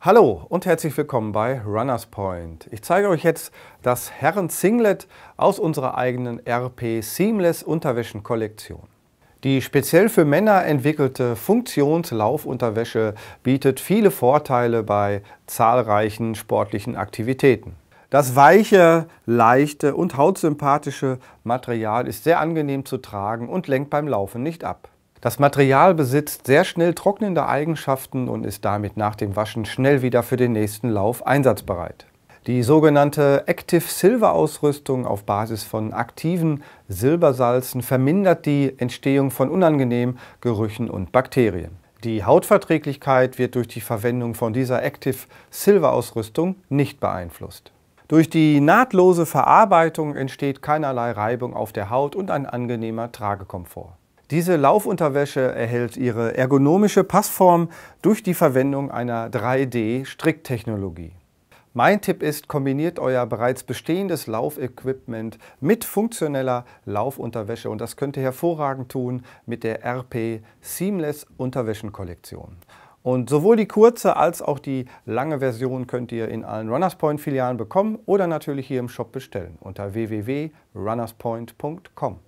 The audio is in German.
Hallo und herzlich willkommen bei Runners Point. Ich zeige euch jetzt das Herren-Singlet aus unserer eigenen RP Seamless Unterwäschen-Kollektion. Die speziell für Männer entwickelte Funktionslaufunterwäsche bietet viele Vorteile bei zahlreichen sportlichen Aktivitäten. Das weiche, leichte und hautsympathische Material ist sehr angenehm zu tragen und lenkt beim Laufen nicht ab. Das Material besitzt sehr schnell trocknende Eigenschaften und ist damit nach dem Waschen schnell wieder für den nächsten Lauf einsatzbereit. Die sogenannte Active Silver Ausrüstung auf Basis von aktiven Silbersalzen vermindert die Entstehung von unangenehmen Gerüchen und Bakterien. Die Hautverträglichkeit wird durch die Verwendung von dieser Active Silver Ausrüstung nicht beeinflusst. Durch die nahtlose Verarbeitung entsteht keinerlei Reibung auf der Haut und ein angenehmer Tragekomfort. Diese Laufunterwäsche erhält ihre ergonomische Passform durch die Verwendung einer 3D-Stricktechnologie. Mein Tipp ist, kombiniert euer bereits bestehendes Laufequipment mit funktioneller Laufunterwäsche und das könnt ihr hervorragend tun mit der RP Seamless Unterwäschenkollektion. Und sowohl die kurze als auch die lange Version könnt ihr in allen Runners Point Filialen bekommen oder natürlich hier im Shop bestellen unter www.runnerspoint.com.